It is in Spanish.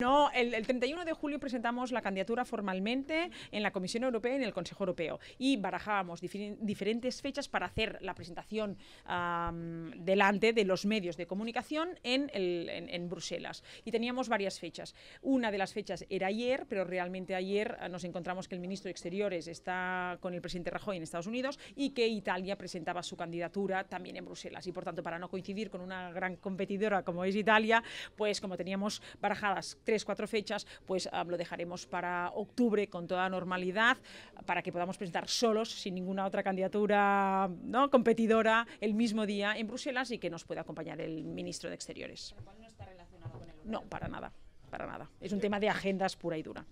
No, el, 31 de julio presentamos la candidatura formalmente en la Comisión Europea y en el Consejo Europeo y barajábamos diferentes fechas para hacer la presentación delante de los medios de comunicación en, en, Bruselas. Y teníamos varias fechas. Una de las fechas era ayer, pero realmente ayer ah, nos encontramos que el ministro de Exteriores está con el presidente Rajoy en Estados Unidos y que Italia presentaba su candidatura también en Bruselas. Y por tanto, para no coincidir con una gran competidora como es Italia, pues como teníamos barajadas tres, cuatro fechas, pues ah, lo dejaremos para octubre con toda normalidad, para que podamos presentar solos, sin ninguna otra candidatura ¿no? competidora, el mismo día en Bruselas y que nos pueda acompañar el ministro de Exteriores. no está relacionado con el No, para nada, para nada. Es un tema de agendas pura y dura.